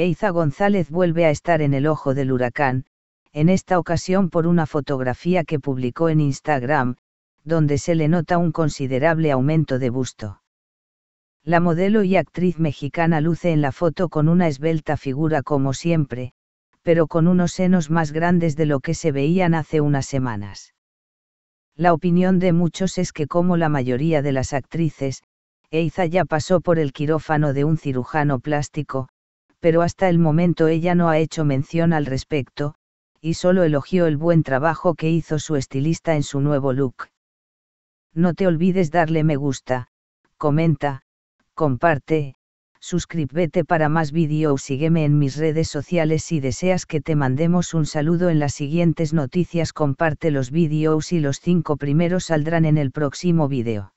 Eiza González vuelve a estar en el ojo del huracán, en esta ocasión por una fotografía que publicó en Instagram, donde se le nota un considerable aumento de busto. La modelo y actriz mexicana luce en la foto con una esbelta figura como siempre, pero con unos senos más grandes de lo que se veían hace unas semanas. La opinión de muchos es que como la mayoría de las actrices, Eiza ya pasó por el quirófano de un cirujano plástico, pero hasta el momento ella no ha hecho mención al respecto, y solo elogió el buen trabajo que hizo su estilista en su nuevo look. No te olvides darle me gusta, comenta, comparte, suscríbete para más vídeos sígueme en mis redes sociales si deseas que te mandemos un saludo en las siguientes noticias comparte los vídeos y los cinco primeros saldrán en el próximo vídeo.